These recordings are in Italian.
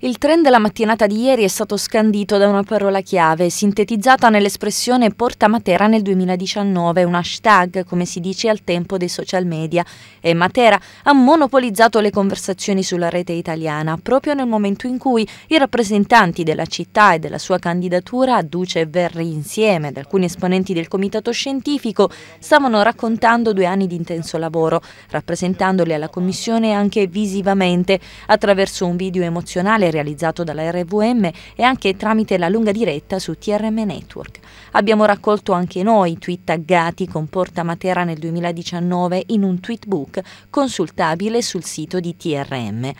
Il trend della mattinata di ieri è stato scandito da una parola chiave, sintetizzata nell'espressione Porta Matera nel 2019, un hashtag, come si dice al tempo dei social media, e Matera ha monopolizzato le conversazioni sulla rete italiana, proprio nel momento in cui i rappresentanti della città e della sua candidatura Duce e Verri insieme ad alcuni esponenti del comitato scientifico stavano raccontando due anni di intenso lavoro, rappresentandoli alla commissione anche visivamente, attraverso un video emozionale realizzato dalla RVM e anche tramite la lunga diretta su TRM Network. Abbiamo raccolto anche noi tweet taggati con Porta Matera nel 2019 in un tweetbook consultabile sul sito di TRM.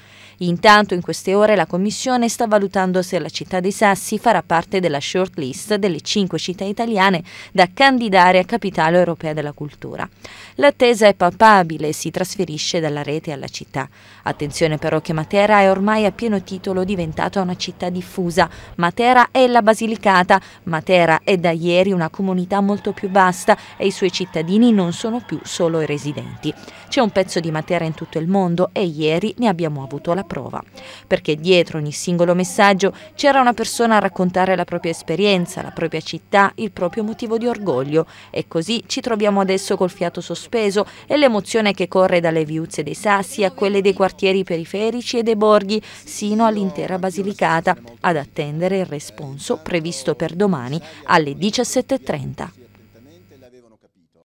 Intanto in queste ore la Commissione sta valutando se la città dei Sassi farà parte della shortlist delle cinque città italiane da candidare a capitale europea della cultura. L'attesa è palpabile e si trasferisce dalla rete alla città. Attenzione però che Matera è ormai a pieno titolo solo diventata una città diffusa. Matera è la Basilicata. Matera è da ieri una comunità molto più vasta e i suoi cittadini non sono più solo i residenti. C'è un pezzo di Matera in tutto il mondo e ieri ne abbiamo avuto la prova. Perché dietro ogni singolo messaggio c'era una persona a raccontare la propria esperienza, la propria città, il proprio motivo di orgoglio. E così ci troviamo adesso col fiato sospeso e l'emozione che corre dalle viuzze dei sassi a quelle dei quartieri periferici e dei borghi, sino all'interno dell'intera Basilicata ad attendere il responso previsto per domani alle 17.30.